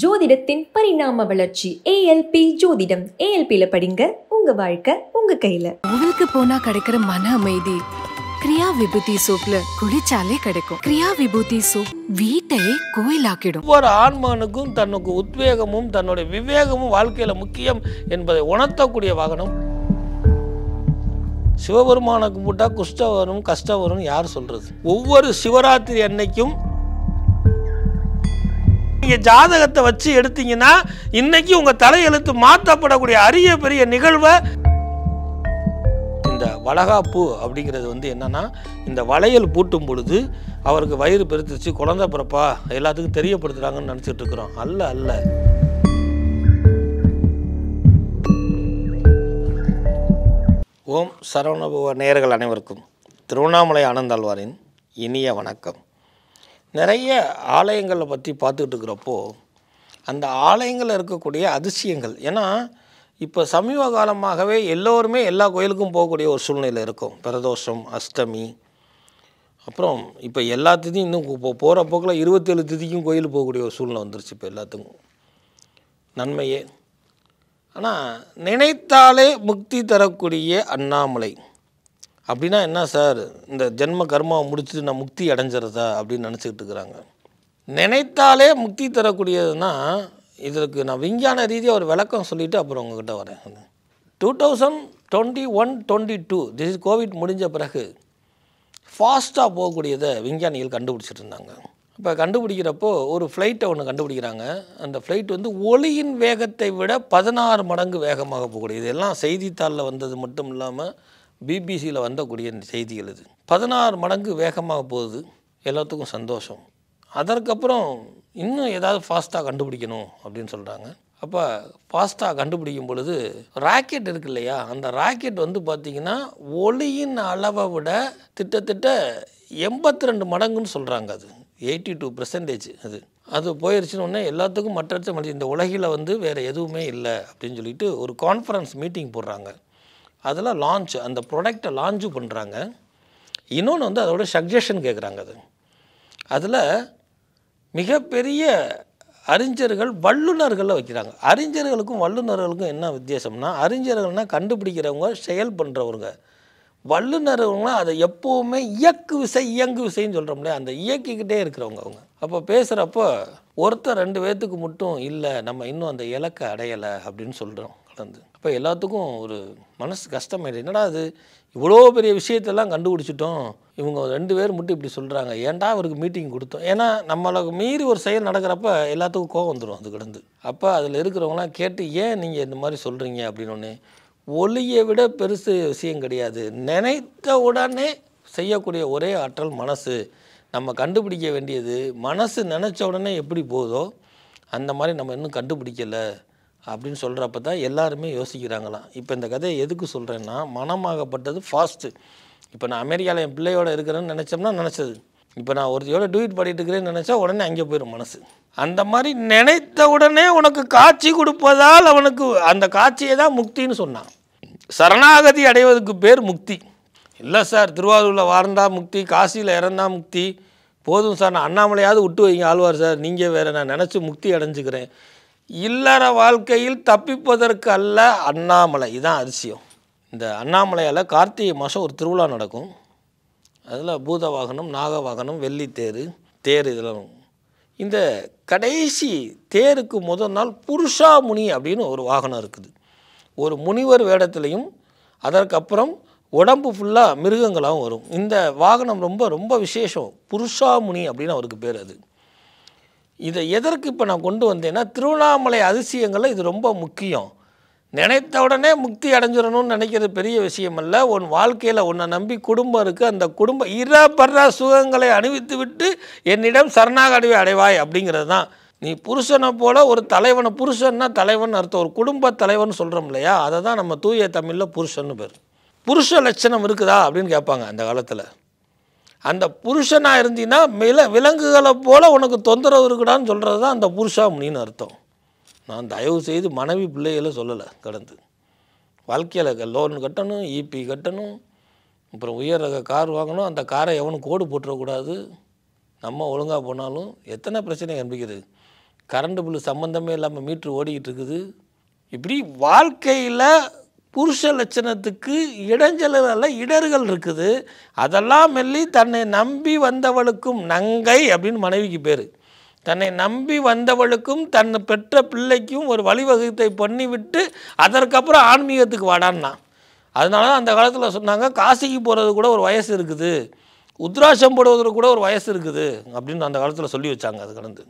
ஜோதிடத்தின் பரிணாம வளர்ச்சி ஏஎல்பி ஜோதிடம் ஏஎல்பியில படிங்க உங்க வாழ்க்கை உங்க கையில உங்களுக்கு போனா கிடைக்கிற மன அமைதி கிரியா விபூதி சோப்ல குளிச்சாலே கிடைக்கும் கிரியா விபூதி சோப் வீட்டை கோயிலாக்கிடும் ஒவ்வொரு ஆன்மானுக்கும் தனக்கு உத்வேகமும் தன்னுடைய விவேகமும் வாழ்க்கையில முக்கியம் என்பதை உணர்த்தக்கூடிய வாகனம் சிவபெருமானுக்கு கும்பிட்டா குஷ்டம் வரும் கஷ்டம் வரும் யார் சொல்றது ஒவ்வொரு சிவராத்திரி அன்னைக்கும் நீங்கள் ஜாதகத்தை வச்சு எடுத்தீங்கன்னா இன்னைக்கு உங்கள் தலையெழுத்து மாற்றப்படக்கூடிய அரிய பெரிய நிகழ்வை இந்த வளகாப்பு அப்படிங்கிறது வந்து என்னென்னா இந்த வளையல் பூட்டும் பொழுது அவருக்கு வயிறு பெருத்துச்சு குழந்த பிறப்பா எல்லாத்துக்கும் தெரியப்படுத்துகிறாங்கன்னு நினச்சிட்டு இருக்கிறோம் அல்ல அல்ல ஓம் சரவணபவ நேயர்கள் அனைவருக்கும் திருவண்ணாமலை ஆனந்தாழ்வாரின் இனிய வணக்கம் நிறைய ஆலயங்களை பற்றி பார்த்துக்கிட்டு இருக்கிறப்போ அந்த ஆலயங்களில் இருக்கக்கூடிய அதிசயங்கள் ஏன்னா இப்போ சமீப காலமாகவே எல்லோருமே எல்லா கோயிலுக்கும் போகக்கூடிய ஒரு சூழ்நிலை இருக்கும் பிரதோஷம் அஷ்டமி அப்புறம் இப்போ எல்லா திதியும் இன்னும் இப்போ போகிற போக்கில் இருபத்தேழு திதிக்கும் கோயில் போகக்கூடிய ஒரு சூழ்நிலை வந்துருச்சு இப்போ எல்லாத்துக்கும் நன்மையே ஆனால் நினைத்தாலே முக்தி தரக்கூடிய அண்ணாமலை அப்படின்னா என்ன சார் இந்த ஜென்ம கர்மாவை முடிச்சுட்டு நான் முக்தி அடைஞ்சிருதா அப்படின்னு நினச்சிக்கிட்டு இருக்கிறாங்க நினைத்தாலே முக்தி தரக்கூடியதுன்னா இதற்கு நான் விஞ்ஞான ரீதியாக ஒரு விளக்கம் சொல்லிவிட்டு அப்புறம் உங்ககிட்ட வரேன் two thousand twenty one twenty two this is covid முடிஞ்ச பிறகு ஃபாஸ்ட்டாக போகக்கூடியதை விஞ்ஞானிகள் கண்டுபிடிச்சிட்டு இருந்தாங்க இப்போ கண்டுபிடிக்கிறப்போ ஒரு ஃப்ளைட்டை ஒன்று கண்டுபிடிக்கிறாங்க அந்த ஃப்ளைட் வந்து ஒளியின் வேகத்தை விட பதினாறு மடங்கு வேகமாக போகக்கூடியது எல்லாம் செய்தித்தாளில் வந்தது மட்டும் இல்லாமல் பிபிசியில் வந்தக்கூடிய செய்திகள் இது பதினாறு மடங்கு வேகமாக போகுது எல்லாத்துக்கும் சந்தோஷம் அதற்கப்புறம் இன்னும் ஏதாவது ஃபாஸ்ட்டாக கண்டுபிடிக்கணும் அப்படின்னு சொல்கிறாங்க அப்போ ஃபாஸ்ட்டாக கண்டுபிடிக்கும் பொழுது ராக்கெட் இருக்கு இல்லையா அந்த ராக்கெட் வந்து பார்த்திங்கன்னா ஒளியின் அளவை விட திட்டத்திட்ட எண்பத்தி ரெண்டு மடங்குன்னு சொல்கிறாங்க அது எயிட்டி டூ பர்சன்டேஜ் அது அது போயிடுச்சுன்னு எல்லாத்துக்கும் மற்ற மனுஷன் இந்த உலகில் வந்து வேறு எதுவுமே இல்லை அப்படின்னு சொல்லிட்டு ஒரு கான்ஃபரன்ஸ் மீட்டிங் போடுறாங்க அதில் லான்ச் அந்த ப்ராடக்டை லான்ச்சு பண்ணுறாங்க இன்னொன்று வந்து அதோட சஜஷன் கேட்குறாங்க அது அதில் மிகப்பெரிய அறிஞர்கள் வல்லுநர்களை வைக்கிறாங்க அறிஞர்களுக்கும் வல்லுநர்களுக்கும் என்ன வித்தியாசம்னா அறிஞர்கள்னால் கண்டுபிடிக்கிறவங்க செயல் பண்ணுறவங்க வல்லுநர்கள்னால் அதை எப்போவுமே இயக்கு விசை இயங்கு விசைன்னு சொல்கிறோம்ல அந்த இயக்கிக்கிட்டே இருக்கிறவங்க அவங்க அப்போ பேசுகிறப்போ ஒருத்தர் ரெண்டு பேர்த்துக்கு மட்டும் இல்லை நம்ம இன்னும் அந்த இலக்கை அடையலை அப்படின்னு சொல்கிறோம் தந்து அப்போ எல்லாத்துக்கும் ஒரு மனசு கஷ்டமாயிடுது என்னடா அது இவ்வளோ பெரிய விஷயத்தெல்லாம் கண்டுபிடிச்சிட்டோம் இவங்க ரெண்டு பேர் மட்டும் இப்படி சொல்கிறாங்க ஏன்டா அவருக்கு மீட்டிங் கொடுத்தோம் ஏன்னா நம்மளுக்கு மீறி ஒரு செயல் நடக்கிறப்ப எல்லாத்துக்கும் கோவம் வந்துடும் அது கிடந்து அப்போ அதில் இருக்கிறவங்களாம் கேட்டு ஏன் நீங்கள் இந்த மாதிரி சொல்கிறீங்க அப்படின்னு ஒளியை விட பெருசு விஷயம் கிடையாது நினைத்த உடனே செய்யக்கூடிய ஒரே ஆற்றல் மனசு நம்ம கண்டுபிடிக்க வேண்டியது மனசு நினச்ச உடனே எப்படி போதோ அந்த மாதிரி நம்ம இன்னும் கண்டுபிடிக்கலை அப்படின்னு சொல்கிறப்ப தான் எல்லாருமே யோசிக்கிறாங்களாம் இப்போ இந்த கதையை எதுக்கு சொல்கிறேன்னா மனமாகப்பட்டது ஃபாஸ்ட்டு இப்போ நான் அமெரிக்காவில் என் பிள்ளையோடு இருக்கிறேன்னு நினச்சோம்னா நினச்சது இப்போ நான் ஒருத்தையோட டூயிட் பண்ணிட்டு இருக்கிறேன்னு நினச்சா உடனே அங்கே போயிடும் மனசு அந்த மாதிரி நினைத்த உடனே உனக்கு காட்சி கொடுப்பதால் அவனுக்கு அந்த காட்சியை தான் முக்தின்னு சொன்னான் சரணாகதி அடைவதற்கு பேர் முக்தி இல்லை சார் திருவாரூரில் வாழ்ந்தால் முக்தி காசியில் இறந்தா முக்தி போதும் சார் நான் அண்ணாமலையாவது விட்டு வைங்க ஆழ்வார் சார் நீங்கள் வேறு நான் நினச்சி முக்தி அடைஞ்சிக்கிறேன் இல்லற வாழ்க்கையில் தப்பிப்பதற்கு அல்ல அண்ணாமலை இதுதான் அதிசயம் இந்த அண்ணாமலையால் கார்த்திகை மாதம் ஒரு திருவிழா நடக்கும் அதில் பூத வாகனம் நாக வாகனம் வெள்ளி தேர் தேர் இதெல்லாம் இந்த கடைசி தேருக்கு முதல் நாள் புருஷா முனி அப்படின்னு ஒரு வாகனம் இருக்குது ஒரு முனிவர் வேடத்துலையும் அதற்கப்புறம் உடம்பு ஃபுல்லாக மிருகங்களாகவும் வரும் இந்த வாகனம் ரொம்ப ரொம்ப விசேஷம் புருஷாமுனி அப்படின்னு அவருக்கு பேர் அது இதை எதற்கு இப்போ நான் கொண்டு வந்தேன்னா திருவண்ணாமலை அதிசயங்களில் இது ரொம்ப முக்கியம் நினைத்த உடனே முக்தி அடைஞ்சிடணும்னு நினைக்கிறது பெரிய விஷயம் அல்ல உன் வாழ்க்கையில் உன்னை நம்பி குடும்பம் இருக்குது அந்த குடும்பம் இரபர சுகங்களை அணிவித்து விட்டு என்னிடம் சரணாகடிவை அடைவாய் அப்படிங்கிறது தான் நீ புருஷனை போல் ஒரு தலைவனை புருஷன்னா தலைவன் அர்த்தம் ஒரு குடும்ப தலைவன் சொல்கிறோம் இல்லையா அதை தான் நம்ம தூய தமிழில் புருஷன்னு பேர் புருஷ லட்சணம் இருக்குதா அப்படின்னு கேட்பாங்க அந்த காலத்தில் அந்த புருஷனாக இருந்தீங்கன்னா மில விலங்குகளை போல் உனக்கு தொந்தரவு இருக்குடான்னு சொல்கிறது தான் அந்த அப்படின்னு அர்த்தம் நான் தயவு செய்து மனைவி பிள்ளைகளை சொல்லலை கடந்து வாழ்க்கையில் லோன் கட்டணும் இபி e கட்டணும் அப்புறம் உயர் ரக கார் வாங்கணும் அந்த காரை எவனும் கோடு போட்டுறக்கூடாது நம்ம ஒழுங்காக போனாலும் எத்தனை பிரச்சனை கம்பிக்குது கரண்ட் பில்லு சம்மந்தமே இல்லாமல் மீட்ரு ஓடிக்கிட்டு இருக்குது இப்படி வாழ்க்கையில் புருஷ லட்சணத்துக்கு இடைஞ்சலல்ல இடர்கள் இருக்குது அதெல்லாம் மெல்லி தன்னை நம்பி வந்தவளுக்கும் நங்கை அப்படின்னு மனைவிக்கு பேர் தன்னை நம்பி வந்தவளுக்கும் தன்னை பெற்ற பிள்ளைக்கும் ஒரு வழிவகுத்தை பண்ணிவிட்டு அதற்கப்புறம் ஆன்மீகத்துக்கு வாடான்னா அதனால தான் அந்த காலத்தில் சொன்னாங்க காசிக்கு போகிறது கூட ஒரு வயசு இருக்குது உத்ராசம் போடுவதற்கு கூட ஒரு வயசு இருக்குது அப்படின்னு அந்த காலத்தில் சொல்லி வச்சாங்க அது கடந்து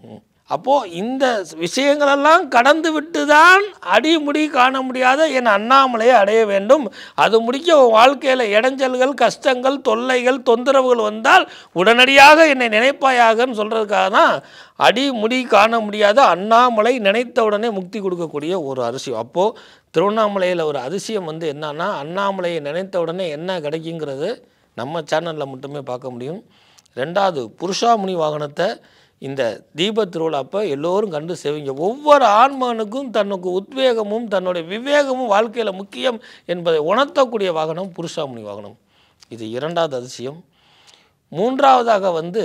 அப்போது இந்த விஷயங்களெல்லாம் கடந்து விட்டு தான் அடிமுடி காண முடியாத என் அண்ணாமலையை அடைய வேண்டும் அது முடிக்க வாழ்க்கையில் இடைஞ்சல்கள் கஷ்டங்கள் தொல்லைகள் தொந்தரவுகள் வந்தால் உடனடியாக என்னை நினைப்பாயாகன்னு சொல்கிறதுக்காக தான் அடிமுடி காண முடியாத அண்ணாமலை நினைத்தவுடனே முக்தி கொடுக்கக்கூடிய ஒரு அரிசியம் அப்போது திருவண்ணாமலையில் ஒரு அதிசயம் வந்து என்னன்னா அண்ணாமலையை நினைத்தவுடனே என்ன கிடைக்குங்கிறது நம்ம சேனலில் மட்டுமே பார்க்க முடியும் ரெண்டாவது புருஷாமுனி வாகனத்தை இந்த தீப திருவிழாப்போ எல்லோரும் கண்டு செய்வீங்க ஒவ்வொரு ஆண்மகனுக்கும் தனக்கு உத்வேகமும் தன்னுடைய விவேகமும் வாழ்க்கையில் முக்கியம் என்பதை உணர்த்தக்கூடிய வாகனம் புருஷாமணி வாகனம் இது இரண்டாவது அதிசயம் மூன்றாவதாக வந்து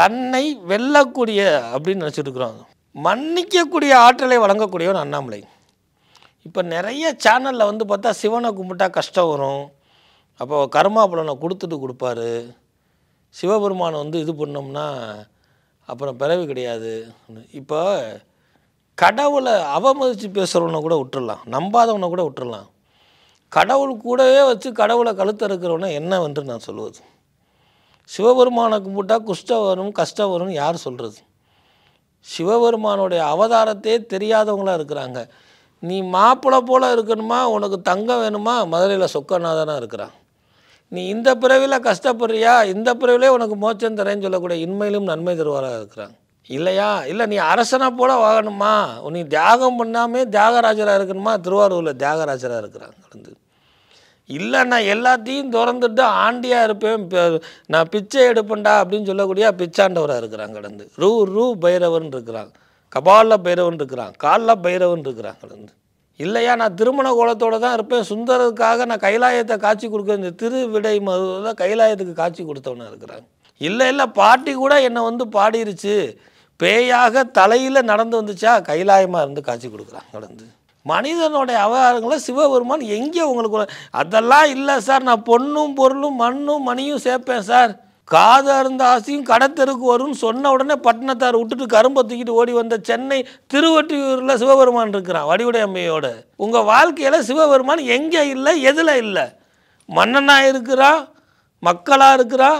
தன்னை வெல்லக்கூடிய அப்படின்னு நினச்சிட்டு இருக்கிறாங்க மன்னிக்கக்கூடிய ஆற்றலை வழங்கக்கூடியவன் அண்ணாமலை இப்போ நிறைய சேனலில் வந்து பார்த்தா சிவனை கும்பிட்டா கஷ்டம் வரும் அப்போ கருமாபலனை கொடுத்துட்டு கொடுப்பாரு சிவபெருமானை வந்து இது பண்ணோம்னா அப்புறம் பிறவி கிடையாது இப்போ கடவுளை அவமதித்து பேசுகிறவனை கூட விட்டுறலாம் நம்பாதவனை கூட விட்டுறலாம் கடவுள் கூடவே வச்சு கடவுளை கழுத்த இருக்கிறவனை என்ன வந்து நான் சொல்லுவது சிவபெருமானை கும்பிட்டா குஷ்டம் வரும் கஷ்டம் வரும் யார் சொல்கிறது சிவபெருமானுடைய அவதாரத்தே தெரியாதவங்களாக இருக்கிறாங்க நீ மாப்பிள்ளை போல் இருக்கணுமா உனக்கு தங்கம் வேணுமா மதுரையில் சொக்கநாதனாக இருக்கிறான் நீ இந்த பிறவியில் கஷ்டப்படுறியா இந்த பிறவிலே உனக்கு மோச்சம் தரேன்னு சொல்லக்கூடிய இன்மையிலும் நன்மை தருவாராக இருக்கிறாங்க இல்லையா இல்லை நீ அரசனாக போல வாகணுமா நீ தியாகம் பண்ணாமே தியாகராஜராக இருக்கணுமா திருவாரூரில் தியாகராஜராக இருக்கிறாங்க கடந்து இல்லை நான் எல்லாத்தையும் திறந்துட்டு ஆண்டியாக இருப்பேன் நான் பிச்சை எடுப்பேன்டா அப்படின்னு சொல்லக்கூடிய பிச்சாண்டவராக இருக்கிறாங்க கடந்து ரூ ரூ பைரவன் இருக்கிறாங்க கபாலில் பைரவன் இருக்கிறான் காலில் பைரவன் இருக்கிறான் கடந்து இல்லையா நான் திருமண கோலத்தோடு தான் இருப்பேன் சுந்தரத்துக்காக நான் கைலாயத்தை காட்சி கொடுக்க இந்த திருவிடை தான் கைலாயத்துக்கு காட்சி கொடுத்தவனாக இருக்கிறாங்க இல்லை இல்லை பாட்டி கூட என்னை வந்து பாடிருச்சு பேயாக தலையில் நடந்து வந்துச்சா கைலாயமாக இருந்து காட்சி கொடுக்குறாங்க நடந்து மனிதனுடைய அவகாரங்களை சிவபெருமான் எங்கே உங்களுக்கு அதெல்லாம் இல்லை சார் நான் பொண்ணும் பொருளும் மண்ணும் மணியும் சேர்ப்பேன் சார் காதர்ந்தாசியும் கடத்தெருக்கு கடத்தருக்கு வரும்னு சொன்ன உடனே பட்டினத்தார் விட்டுட்டு கரும்பை தூக்கிட்டு ஓடி வந்த சென்னை திருவட்டியூரில் சிவபெருமான் இருக்கிறான் வடிவுடை அம்மையோடு உங்கள் வாழ்க்கையில் சிவபெருமான் எங்கே இல்லை எதில் இல்லை மன்னனாக இருக்கிறான் மக்களாக இருக்கிறான்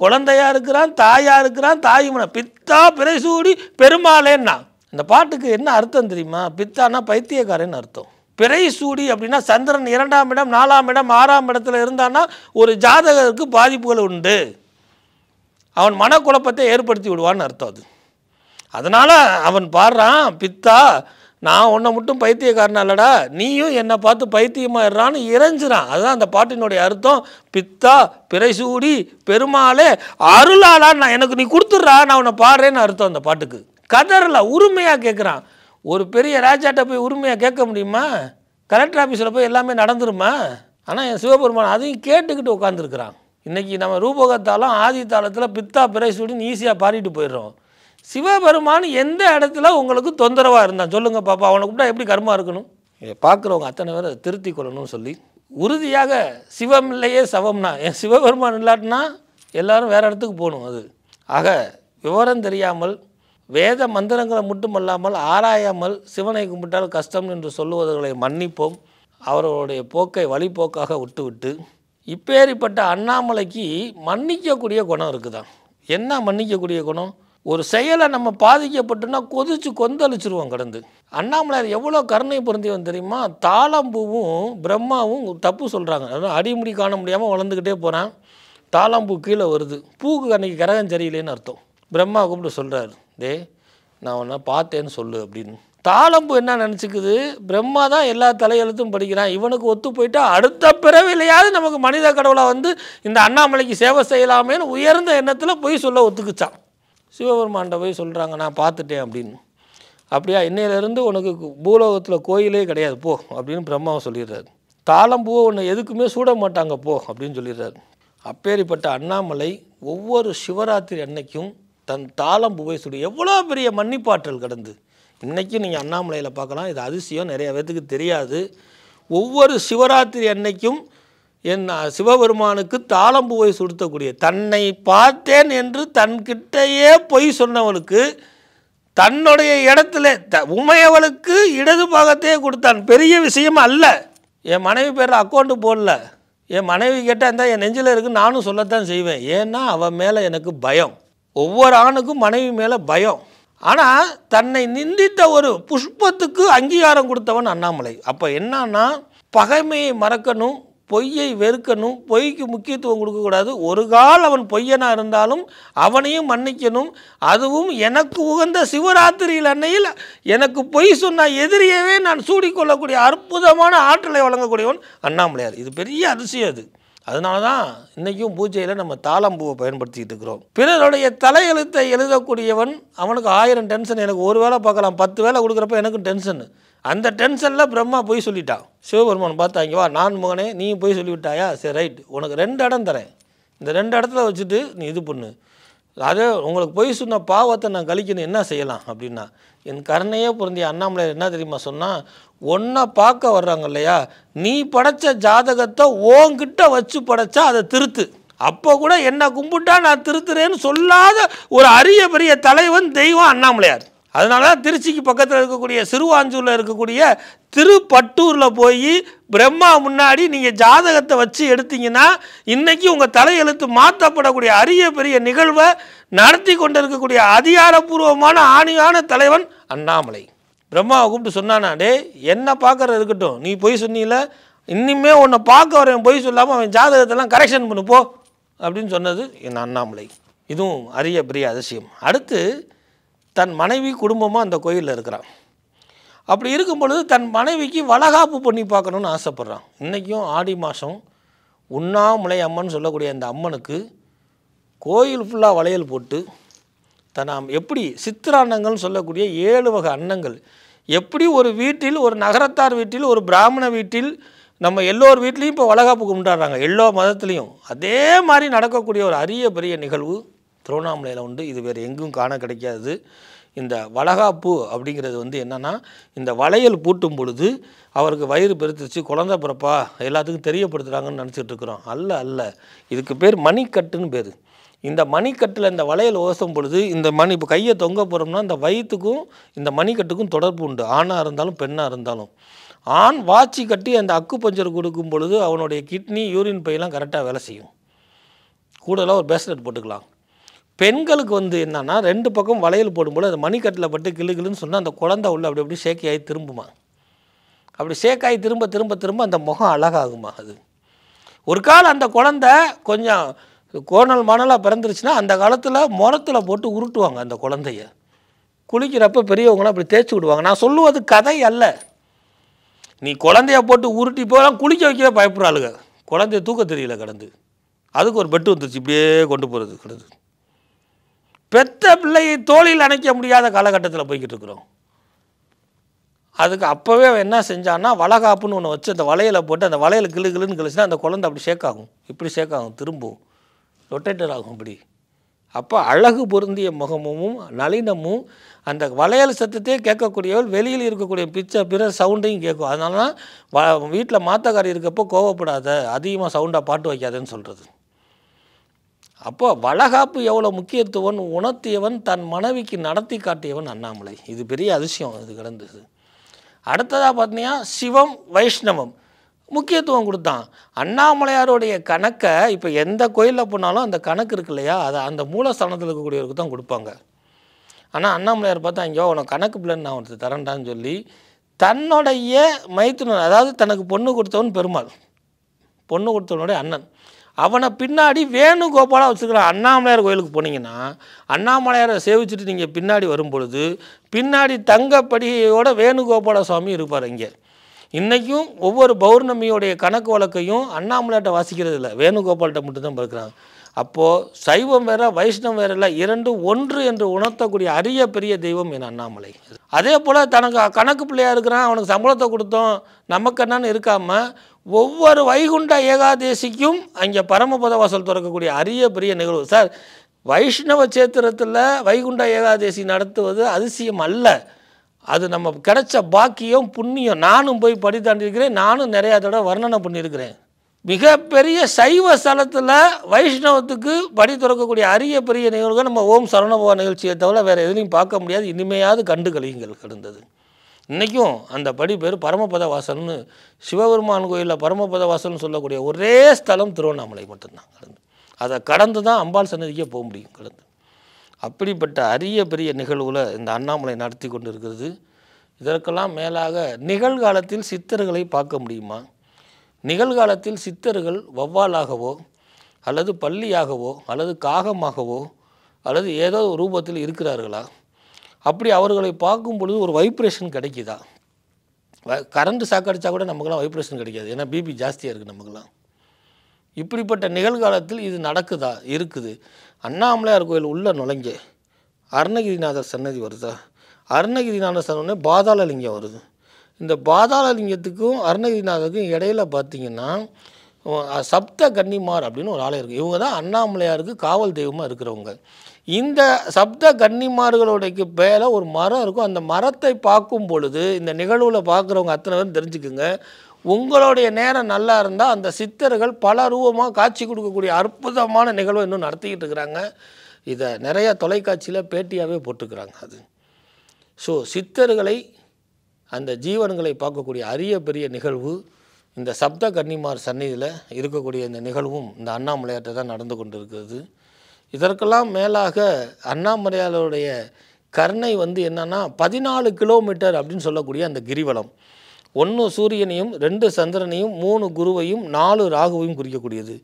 குழந்தையாக இருக்கிறான் தாயாக இருக்கிறான் தாயுமனை பித்தா பிறைசூடி பெருமாளேன்னா இந்த பாட்டுக்கு என்ன அர்த்தம் தெரியுமா பித்தானா பைத்தியக்காரன்னு அர்த்தம் பிறை சூடி அப்படின்னா சந்திரன் இரண்டாம் இடம் நாலாம் இடம் ஆறாம் இடத்துல இருந்தான்னா ஒரு ஜாதகருக்கு பாதிப்புகள் உண்டு அவன் மனக்குழப்பத்தை ஏற்படுத்தி விடுவான்னு அர்த்தம் அது அதனால் அவன் பாடுறான் பித்தா நான் உன்னை மட்டும் பைத்தியக்காரன் இல்லடா நீயும் என்னை பார்த்து பைத்தியமாயிடுறான்னு இறைஞ்சிறான் அதுதான் அந்த பாட்டினுடைய அர்த்தம் பித்தா பிறைசூடி பெருமாளே அருளாளான் நான் எனக்கு நீ கொடுத்துட்றா நான் உன்னை பாடுறேன்னு அர்த்தம் அந்த பாட்டுக்கு கதறல உரிமையாக கேட்குறான் ஒரு பெரிய ராஜாட்ட போய் உரிமையாக கேட்க முடியுமா கலெக்டர் ஆஃபீஸில் போய் எல்லாமே நடந்துருமா ஆனால் என் சிவபெருமான் அதையும் கேட்டுக்கிட்டு உட்காந்துருக்குறான் இன்றைக்கி நம்ம ரூபகத்தாலும் ஆதி தாளத்தில் பித்தா பிரைசுடின்னு ஈஸியாக பாடிட்டு போயிடுறோம் சிவபெருமான் எந்த இடத்துல உங்களுக்கு தொந்தரவாக இருந்தான் சொல்லுங்கள் பாப்பா அவனை கூப்பிட்டா எப்படி கருமா இருக்கணும் பார்க்குறவங்க அத்தனை பேர் அதை திருத்தி கொள்ளணும்னு சொல்லி உறுதியாக சிவம் இல்லையே சவம்னா என் சிவபெருமான் இல்லாட்டினா எல்லோரும் வேறு இடத்துக்கு போகணும் அது ஆக விவரம் தெரியாமல் வேத மந்திரங்களை மட்டுமல்லாமல் ஆராயாமல் சிவனை கும்பிட்டால் கஷ்டம் என்று சொல்லுவதர்களை மன்னிப்போம் அவர்களுடைய போக்கை வழிபோக்காக விட்டுவிட்டு இப்பேறிப்பட்ட அண்ணாமலைக்கு மன்னிக்கக்கூடிய குணம் இருக்குதான் என்ன மன்னிக்கக்கூடிய குணம் ஒரு செயலை நம்ம பாதிக்கப்பட்டுன்னா கொதிச்சு கொந்தளிச்சிருவோம் கடந்து அண்ணாமலையார் எவ்வளோ கருணை பொருந்தியவன் தெரியுமா தாளம்பூவும் பிரம்மாவும் தப்பு சொல்கிறாங்க அடிமுடி காண முடியாமல் வளர்ந்துக்கிட்டே போகிறான் தாளம்பூ கீழே வருது பூக்கு அன்றைக்கி கரகம் சரியில்லைன்னு அர்த்தம் பிரம்மா கூப்பிட்டு சொல்கிறாரு டே நான் ஒன்றா பார்த்தேன்னு சொல்லு அப்படின்னு தாளம்பு என்ன நினச்சிக்குது பிரம்மா தான் எல்லா தலையெழுத்தும் படிக்கிறான் இவனுக்கு ஒத்து போயிட்டா அடுத்த பிறவிலையாவது நமக்கு மனித கடவுளை வந்து இந்த அண்ணாமலைக்கு சேவை செய்யலாமேன்னு உயர்ந்த எண்ணத்தில் போய் சொல்ல ஒத்துக்குச்சான் சிவபெருமான்ட போய் சொல்கிறாங்க நான் பார்த்துட்டேன் அப்படின்னு அப்படியா இன்னையிலேருந்து உனக்கு பூலோகத்தில் கோயிலே கிடையாது போ அப்படின்னு பிரம்மாவை சொல்லிடுறாரு தாளம்பூவை ஒன்று எதுக்குமே சூட மாட்டாங்க போ அப்படின்னு சொல்லிடுறாரு அப்பேரிப்பட்ட அண்ணாமலை ஒவ்வொரு சிவராத்திரி அன்னைக்கும் தன் தாளம் புகை சுடு எவ்வளோ பெரிய மன்னிப்பாற்றல் கிடந்து இன்றைக்கும் நீங்கள் அண்ணாமலையில் பார்க்கலாம் இது அதிசயம் நிறைய பேர்த்துக்கு தெரியாது ஒவ்வொரு சிவராத்திரி அன்னைக்கும் என் சிவபெருமானுக்கு தாளம் புகை சுடுத்தக்கூடிய தன்னை பார்த்தேன் என்று தன்கிட்டயே பொய் சொன்னவனுக்கு தன்னுடைய இடத்துல த உமையவளுக்கு இடது பாகத்தையே கொடுத்தான் பெரிய விஷயம் அல்ல என் மனைவி பேரில் அக்கௌண்ட்டு போடல என் மனைவி கேட்டால் இருந்தால் என் நெஞ்சில் இருக்குன்னு நானும் சொல்லத்தான் செய்வேன் ஏன்னா அவன் மேலே எனக்கு பயம் ஒவ்வொரு ஆணுக்கும் மனைவி மேலே பயம் ஆனால் தன்னை நிந்தித்த ஒரு புஷ்பத்துக்கு அங்கீகாரம் கொடுத்தவன் அண்ணாமலை அப்போ என்னன்னா பகைமையை மறக்கணும் பொய்யை வெறுக்கணும் பொய்க்கு முக்கியத்துவம் கொடுக்கக்கூடாது ஒரு கால் அவன் பொய்யனாக இருந்தாலும் அவனையும் மன்னிக்கணும் அதுவும் எனக்கு உகந்த சிவராத்திரியில் அன்னையில் எனக்கு பொய் சொன்ன எதிரியவே நான் சூடிக்கொள்ளக்கூடிய அற்புதமான ஆற்றலை வழங்கக்கூடியவன் அண்ணாமலையார் இது பெரிய அதிசயம் அது அதனால தான் இன்றைக்கும் பூஜையில் நம்ம தாளம்பூவை பயன்படுத்திக்கிட்டு இருக்கிறோம் பிறருடைய தலையெழுத்தை எழுதக்கூடியவன் அவனுக்கு ஆயிரம் டென்ஷன் எனக்கு ஒரு வேலை பார்க்கலாம் பத்து வேலை கொடுக்குறப்ப எனக்கும் டென்ஷன் அந்த டென்ஷனில் பிரம்மா போய் சொல்லிட்டான் சிவபெருமான் பார்த்தாங்க வா நான் மகனே நீ போய் சொல்லிவிட்டாயா சரி ரைட் உனக்கு ரெண்டு இடம் தரேன் இந்த ரெண்டு இடத்துல வச்சுட்டு நீ இது பண்ணு அது உங்களுக்கு பொய் சொன்ன பாவத்தை நான் கழிக்கணும் என்ன செய்யலாம் அப்படின்னா என் கருணையே பொருந்திய அண்ணாமலையார் என்ன தெரியுமா சொன்னால் ஒன்றா பார்க்க வர்றாங்க இல்லையா நீ படைத்த ஜாதகத்தை ஓங்கிட்ட வச்சு படைச்சா அதை திருத்து அப்போ கூட என்ன கும்பிட்டா நான் திருத்துறேன்னு சொல்லாத ஒரு அரிய பெரிய தலைவன் தெய்வம் அண்ணாமலையார் அதனால தான் திருச்சிக்கு பக்கத்தில் இருக்கக்கூடிய சிறுவாஞ்சூரில் இருக்கக்கூடிய திருப்பட்டூரில் போய் பிரம்மா முன்னாடி நீங்கள் ஜாதகத்தை வச்சு எடுத்தீங்கன்னா இன்றைக்கி உங்கள் தலையெழுத்து மாற்றப்படக்கூடிய அரிய பெரிய நிகழ்வை நடத்தி கொண்டிருக்கக்கூடிய அதிகாரப்பூர்வமான ஆணியான தலைவன் அண்ணாமலை பிரம்மாவை கூப்பிட்டு சொன்னானா டே என்ன பார்க்குற இருக்கட்டும் நீ பொய் சொன்னீங்கள இன்னிமே உன்னை பார்க்க வரவன் பொய் சொல்லாமல் அவன் ஜாதகத்தெல்லாம் கரெக்ஷன் பண்ணுப்போ அப்படின்னு சொன்னது என் அண்ணாமலை இதுவும் அரிய பெரிய அதிசயம் அடுத்து தன் மனைவி குடும்பமாக அந்த கோயிலில் இருக்கிறான் அப்படி இருக்கும் பொழுது தன் மனைவிக்கு வளகாப்பு பண்ணி பார்க்கணுன்னு ஆசைப்பட்றான் இன்றைக்கும் ஆடி மாதம் உண்ணாமுலை அம்மன் சொல்லக்கூடிய அந்த அம்மனுக்கு கோயில் ஃபுல்லாக வளையல் போட்டு தன் எப்படி சித்திராண்ணங்கள்னு சொல்லக்கூடிய ஏழு வகை அன்னங்கள் எப்படி ஒரு வீட்டில் ஒரு நகரத்தார் வீட்டில் ஒரு பிராமண வீட்டில் நம்ம எல்லோர் வீட்லேயும் இப்போ வளகாப்பு கும்பிட்டாடுறாங்க எல்லா மதத்துலேயும் அதே மாதிரி நடக்கக்கூடிய ஒரு அரிய பெரிய நிகழ்வு திருவண்ணாமலையில் உண்டு இது வேறு எங்கும் காண கிடைக்காது இந்த வளகாப்பு அப்படிங்கிறது வந்து என்னென்னா இந்த வளையல் பூட்டும் பொழுது அவருக்கு வயிறு பெருத்துச்சு குழந்த பிறப்பா எல்லாத்துக்கும் தெரியப்படுத்துகிறாங்கன்னு நினச்சிட்டு இருக்கிறோம் அல்ல அல்ல இதுக்கு பேர் மணிக்கட்டுன்னு பேர் இந்த மணிக்கட்டில் இந்த வளையல் ஓசும் பொழுது இந்த மணி இப்போ கையை தொங்க போகிறோம்னா இந்த வயிற்றுக்கும் இந்த மணிக்கட்டுக்கும் தொடர்பு உண்டு ஆணாக இருந்தாலும் பெண்ணாக இருந்தாலும் ஆண் வாட்சி கட்டி அந்த அக்கு பஞ்சர் கொடுக்கும் பொழுது அவனுடைய கிட்னி யூரின் பையெல்லாம் கரெக்டாக வேலை செய்யும் கூடுதலாக ஒரு பேஸ்லெட் போட்டுக்கலாம் பெண்களுக்கு வந்து என்னென்னா ரெண்டு பக்கம் வளையல் போடும்போது அந்த மணிக்கட்டில் பட்டு கிளுகிளுன்னு சொன்னால் அந்த குழந்தை உள்ள அப்படி அப்படி சேக்கையாகி திரும்புமா அப்படி சேக்காயி திரும்ப திரும்ப திரும்ப அந்த முகம் அழகாகுமா அது ஒரு கால் அந்த குழந்த கொஞ்சம் கோணல் மணலாக பிறந்துருச்சுன்னா அந்த காலத்தில் முரத்தில் போட்டு உருட்டுவாங்க அந்த குழந்தைய குளிக்கிறப்ப பெரியவங்களாம் அப்படி தேய்ச்சி விடுவாங்க நான் சொல்லுவது கதை அல்ல நீ குழந்தைய போட்டு உருட்டி போகலாம் குளிக்க வைக்கவே பயப்படுறாளுங்க குழந்தைய தூக்க தெரியல கிடந்து அதுக்கு ஒரு பெட்டு வந்துருச்சு இப்படியே கொண்டு போகிறது கிடந்து பெத்த பிள்ளையை தோழியில் அணைக்க முடியாத காலகட்டத்தில் போய்கிட்டு இருக்கிறோம் அதுக்கு அப்போவே என்ன செஞ்சான்னா வளகாப்புன்னு ஒன்று வச்சு அந்த வலையில் போட்டு அந்த வலையில் கிளு கிளுன்னு கிழிச்சுன்னா அந்த குழந்தை அப்படி ஷேக் ஆகும் இப்படி ஷேக் ஆகும் திரும்பும் ரொட்டேட்டர் ஆகும் இப்படி அப்போ அழகு பொருந்திய முகமும் நளினமும் அந்த வளையல் சத்தத்தையே கேட்கக்கூடியவள் வெளியில் இருக்கக்கூடிய பிச்சை பிற சவுண்டையும் கேட்கும் அதனால தான் வ வீட்டில் மாத்தக்காரி இருக்கப்போ கோவப்படாத அதிகமாக சவுண்டாக பாட்டு வைக்காதேன்னு சொல்கிறது அப்போ வளகாப்பு எவ்வளோ முக்கியத்துவம் உணர்த்தியவன் தன் மனைவிக்கு நடத்தி காட்டியவன் அண்ணாமலை இது பெரிய அதிசயம் இது கிடந்தது அடுத்ததாக பார்த்தீங்கன்னா சிவம் வைஷ்ணவம் முக்கியத்துவம் கொடுத்தான் அண்ணாமலையாருடைய கணக்கை இப்போ எந்த கோயிலில் போனாலும் அந்த கணக்கு இருக்கு இல்லையா அதை அந்த மூலஸ்தானத்தில் இருக்கக்கூடியவருக்கு தான் கொடுப்பாங்க ஆனால் அண்ணாமலையார் பார்த்தா இங்கே உனக்கு கணக்கு பிள்ளைன்னு நான் ஒருத்தர் தரேன்டான்னு சொல்லி தன்னுடைய மைத்துனர் அதாவது தனக்கு பொண்ணு கொடுத்தவன் பெருமாள் பொண்ணு கொடுத்தவனுடைய அண்ணன் அவனை பின்னாடி வேணுகோபாலாக வச்சுருக்கிறான் அண்ணாமலையார் கோயிலுக்கு போனீங்கன்னா அண்ணாமலையாரை சேவிச்சுட்டு நீங்கள் பின்னாடி வரும் பொழுது பின்னாடி தங்கப்படியோட வேணுகோபால சுவாமி இருப்பார் இங்கே இன்றைக்கும் ஒவ்வொரு பௌர்ணமியோடைய கணக்கு வழக்கையும் அண்ணாமலைட்ட வாசிக்கிறது இல்லை வேணுகோபால்கிட்ட மட்டும்தான் பார்க்குறாங்க அப்போது சைவம் வேற வைஷ்ணவம் வேறல இரண்டு ஒன்று என்று உணர்த்தக்கூடிய அரிய பெரிய தெய்வம் என் அண்ணாமலை அதே போல் தனக்கு கணக்கு பிள்ளையாக இருக்கிறான் அவனுக்கு சம்பளத்தை கொடுத்தோம் நமக்கு என்னன்னு இருக்காமல் ஒவ்வொரு வைகுண்ட ஏகாதேசிக்கும் அங்கே பரமபத வாசல் திறக்கக்கூடிய அரிய பெரிய நிகழ்வு சார் வைஷ்ணவ சேத்திரத்தில் வைகுண்ட ஏகாதேசி நடத்துவது அதிசயம் அல்ல அது நம்ம கிடைச்ச பாக்கியம் புண்ணியம் நானும் போய் படித்தாண்டிருக்கிறேன் நானும் நிறையா தடவை வர்ணனை பண்ணியிருக்கிறேன் மிகப்பெரிய சைவ ஸ்தலத்தில் வைஷ்ணவத்துக்கு படி திறக்கக்கூடிய அரிய பெரிய நிகழ்வுகள் நம்ம ஓம் சரணபவ நிகழ்ச்சியை தவிர வேறு எதுலையும் பார்க்க முடியாது இனிமையாவது கண்டு கழியுங்கள் கிடந்தது இன்றைக்கும் அந்த படி பேர் பரமபத வாசல்னு சிவபெருமான் கோயிலில் பரமபத வாசல்னு சொல்லக்கூடிய ஒரே ஸ்தலம் திருவண்ணாமலை மட்டும்தான் கடந்து அதை கடந்து தான் அம்பாள் சன்னதிக்கே போக முடியும் கடந்து அப்படிப்பட்ட அரிய பெரிய நிகழ்வுல இந்த அண்ணாமலை நடத்தி கொண்டு இருக்கிறது இதற்கெல்லாம் மேலாக நிகழ்காலத்தில் சித்தர்களை பார்க்க முடியுமா நிகழ்காலத்தில் சித்தர்கள் வவ்வாலாகவோ அல்லது பள்ளியாகவோ அல்லது காகமாகவோ அல்லது ஏதோ ரூபத்தில் இருக்கிறார்களா அப்படி அவர்களை பார்க்கும் பொழுது ஒரு வைப்ரேஷன் கிடைக்குதா கரண்ட்டு சாக்கடிச்சா கூட நமக்குலாம் வைப்ரேஷன் கிடைக்காது ஏன்னா பிபி ஜாஸ்தியாக இருக்குது நமக்குலாம் இப்படிப்பட்ட நிகழ்காலத்தில் இது நடக்குதா இருக்குது அண்ணாமலையார் கோயில் உள்ளே நுழைஞ்ச அருணகிரிநாதர் சன்னதி வருதா அருணகிரிநாதர் சன்னே பாதாளலிங்கம் வருது இந்த பாதாளலிங்கத்துக்கும் அருணகிரிநாதருக்கும் இடையில பார்த்திங்கன்னா சப்த கன்னிமார் அப்படின்னு ஒரு ஆலயம் இருக்குது இவங்க தான் அண்ணாமலையாருக்கு காவல் தெய்வமாக இருக்கிறவங்க இந்த சப்த கன்னிமார்களுடைய பேரில் ஒரு மரம் இருக்கும் அந்த மரத்தை பார்க்கும் பொழுது இந்த நிகழ்வில் பார்க்குறவங்க அத்தனை பேரும் தெரிஞ்சுக்குங்க உங்களுடைய நேரம் நல்லா இருந்தால் அந்த சித்தர்கள் பல ரூபமாக காட்சி கொடுக்கக்கூடிய அற்புதமான நிகழ்வை இன்னும் நடத்திக்கிட்டு இருக்கிறாங்க இதை நிறையா தொலைக்காட்சியில் பேட்டியாகவே போட்டுக்கிறாங்க அது ஸோ சித்தர்களை அந்த ஜீவன்களை பார்க்கக்கூடிய அரிய பெரிய நிகழ்வு இந்த சப்த கன்னிமார் சன்னிதியில் இருக்கக்கூடிய இந்த நிகழ்வும் இந்த அண்ணாமலையாட்டை தான் நடந்து கொண்டிருக்கிறது இதற்கெல்லாம் மேலாக அண்ணாமலையாளருடைய கருணை வந்து என்னென்னா பதினாலு கிலோமீட்டர் அப்படின்னு சொல்லக்கூடிய அந்த கிரிவலம் ஒன்று சூரியனையும் ரெண்டு சந்திரனையும் மூணு குருவையும் நாலு ராகுவையும் குறிக்கக்கூடியது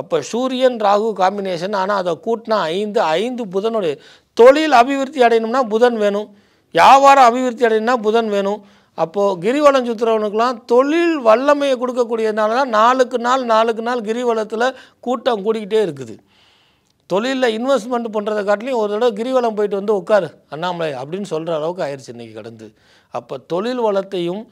அப்போ சூரியன் ராகு காம்பினேஷன் ஆனால் அதை கூட்டினா ஐந்து ஐந்து புதனுடைய தொழில் அபிவிருத்தி அடையணும்னா புதன் வேணும் வியாபாரம் அபிவிருத்தி அடையணும்னா புதன் வேணும் அப்போது கிரிவலம் சுற்றுறவனுக்கெலாம் தொழில் வல்லமையை கொடுக்கக்கூடியதுனால தான் நாளுக்கு நாள் நாளுக்கு நாள் கிரிவலத்தில் கூட்டம் கூடிக்கிட்டே இருக்குது தொழிலில் இன்வெஸ்ட்மெண்ட் பண்ணுறதை காட்டிலையும் ஒரு தடவை கிரிவலம் போயிட்டு வந்து உட்காரு அண்ணாமலை அப்படின்னு சொல்கிற அளவுக்கு ஆயிடுச்சு இன்றைக்கி கடந்து அப்போ தொழில் வளத்தையும்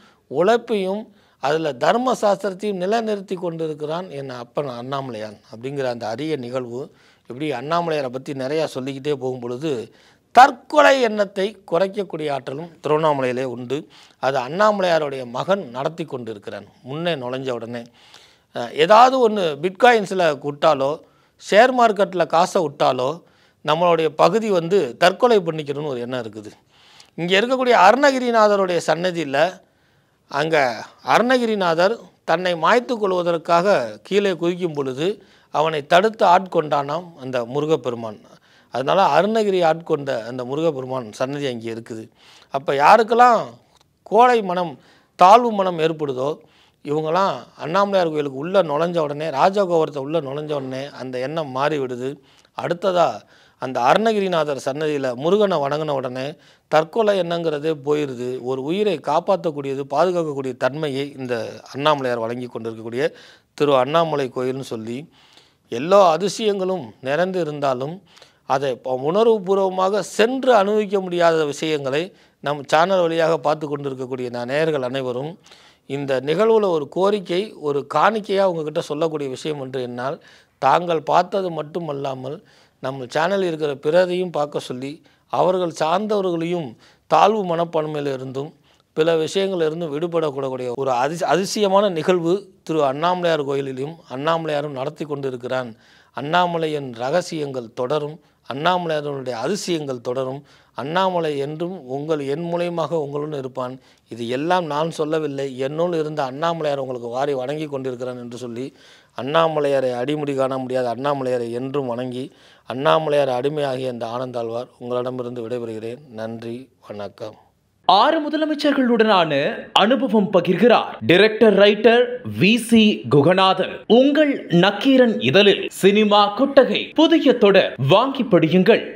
உழைப்பையும் அதில் தர்ம சாஸ்திரத்தையும் நிலைநிறுத்தி கொண்டிருக்கிறான் என் அப்பன் அண்ணாமலையான் அப்படிங்கிற அந்த அரிய நிகழ்வு இப்படி அண்ணாமலையாரை பற்றி நிறையா சொல்லிக்கிட்டே போகும் பொழுது தற்கொலை எண்ணத்தை குறைக்கக்கூடிய ஆற்றலும் திருவண்ணாமலையிலே உண்டு அது அண்ணாமலையாருடைய மகன் நடத்தி கொண்டிருக்கிறான் முன்னே நுழைஞ்ச உடனே ஏதாவது ஒன்று பிட்காயின்ஸில் விட்டாலோ ஷேர் மார்க்கெட்டில் காசை விட்டாலோ நம்மளுடைய பகுதி வந்து தற்கொலை பண்ணிக்கணும்னு ஒரு எண்ணம் இருக்குது இங்கே இருக்கக்கூடிய அருணகிரிநாதருடைய சன்னதியில் அங்கே அருணகிரிநாதர் தன்னை மாய்த்து கொள்வதற்காக கீழே குதிக்கும் பொழுது அவனை தடுத்து ஆட்கொண்டானாம் அந்த முருகப்பெருமான் அதனால் அருணகிரி ஆட்கொண்ட அந்த முருகப்பெருமான் சன்னதி அங்கே இருக்குது அப்போ யாருக்கெல்லாம் கோழை மனம் தாழ்வு மனம் ஏற்படுதோ இவங்களாம் அண்ணாமலையார் கோயிலுக்கு உள்ளே நுழைஞ்ச உடனே ராஜகோபுரத்தை உள்ளே நுழைஞ்ச உடனே அந்த எண்ணம் மாறிவிடுது அடுத்ததாக அந்த அருணகிரிநாதர் சன்னதியில் முருகனை வணங்கின உடனே தற்கொலை என்னங்கிறதே போயிடுது ஒரு உயிரை காப்பாற்றக்கூடியது பாதுகாக்கக்கூடிய தன்மையை இந்த அண்ணாமலையார் வழங்கி கொண்டிருக்கக்கூடிய திரு அண்ணாமலை கோயில்னு சொல்லி எல்லா அதிசயங்களும் நிறைந்து இருந்தாலும் அதை உணர்வுபூர்வமாக சென்று அனுபவிக்க முடியாத விஷயங்களை நம் சேனல் வழியாக பார்த்து கொண்டிருக்கக்கூடிய நேயர்கள் அனைவரும் இந்த நிகழ்வில் ஒரு கோரிக்கை ஒரு காணிக்கையாக உங்ககிட்ட சொல்லக்கூடிய விஷயம் என்று என்னால் தாங்கள் பார்த்தது மட்டுமல்லாமல் நம்ம சேனலில் இருக்கிற பிறரையும் பார்க்க சொல்லி அவர்கள் சார்ந்தவர்களையும் தாழ்வு மனப்பான்மையிலிருந்தும் இருந்தும் பல விஷயங்களிலிருந்தும் விடுபடக்கூடக்கூடிய ஒரு அதிச அதிசயமான நிகழ்வு திரு அண்ணாமலையார் கோயிலிலும் அண்ணாமலையாரும் நடத்தி கொண்டிருக்கிறான் அண்ணாமலையின் ரகசியங்கள் தொடரும் அண்ணாமலையாருடைய அதிசயங்கள் தொடரும் அண்ணாமலை என்றும் உங்கள் என் மூலியமாக உங்களுடன் இருப்பான் இது எல்லாம் நான் சொல்லவில்லை என்னுள் இருந்த அண்ணாமலையார் உங்களுக்கு வாரி வணங்கி கொண்டிருக்கிறான் என்று சொல்லி அண்ணாமலையாரை அடிமுடி காண முடியாத அண்ணாமலையாரை என்றும் வணங்கி அண்ணாமலையார் அடிமையாகிய அந்த ஆனந்தாழ்வார் உங்களிடமிருந்து விடைபெறுகிறேன் நன்றி வணக்கம் ஆறு முதலமைச்சர்களுடனான அனுபவம் பகிர்கிறார் director writer V C Guganathan உங்கள் நக்கீரன் இதழில் சினிமா குட்டகை புதிய தொடர் வாங்கி படியுங்கள்